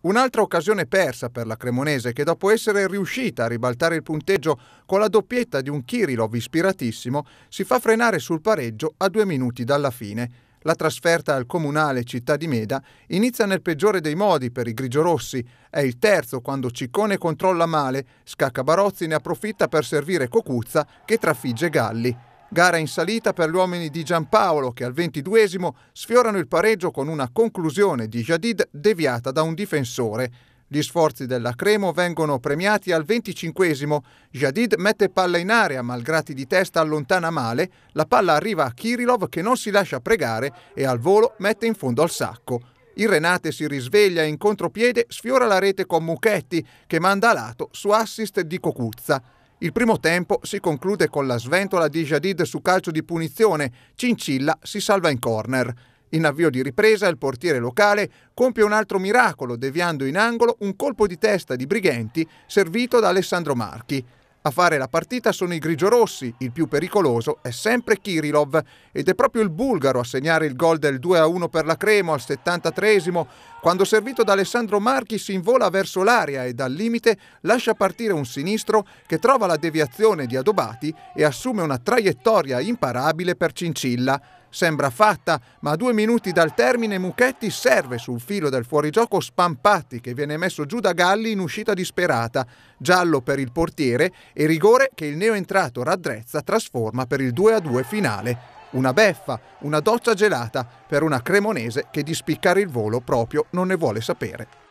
Un'altra occasione persa per la Cremonese che dopo essere riuscita a ribaltare il punteggio con la doppietta di un Kirilov ispiratissimo si fa frenare sul pareggio a due minuti dalla fine. La trasferta al comunale Città di Meda inizia nel peggiore dei modi per i grigiorossi. È il terzo quando Ciccone controlla male, Scacca Barozzi ne approfitta per servire Cocuzza che trafigge Galli. Gara in salita per gli uomini di Giampaolo che al 22 sfiorano il pareggio con una conclusione di Jadid deviata da un difensore. Gli sforzi della Cremo vengono premiati al 25 Jadid mette palla in area ma il di testa allontana male, la palla arriva a Kirilov che non si lascia pregare e al volo mette in fondo al sacco. Il Renate si risveglia e in contropiede sfiora la rete con Mucchetti che manda a lato su assist di Cocuzza. Il primo tempo si conclude con la sventola di Jadid su calcio di punizione, Cincilla si salva in corner. In avvio di ripresa il portiere locale compie un altro miracolo deviando in angolo un colpo di testa di Brighenti servito da Alessandro Marchi. A fare la partita sono i grigiorossi, il più pericoloso è sempre Kirilov ed è proprio il bulgaro a segnare il gol del 2-1 per la Cremo al 73 quando servito da Alessandro Marchi si invola verso l'area e dal limite lascia partire un sinistro che trova la deviazione di Adobati e assume una traiettoria imparabile per Cincilla. Sembra fatta, ma a due minuti dal termine Mucchetti serve sul filo del fuorigioco Spampatti che viene messo giù da Galli in uscita disperata, giallo per il portiere e rigore che il neoentrato Raddrezza trasforma per il 2-2 finale. Una beffa, una doccia gelata per una cremonese che di spiccare il volo proprio non ne vuole sapere.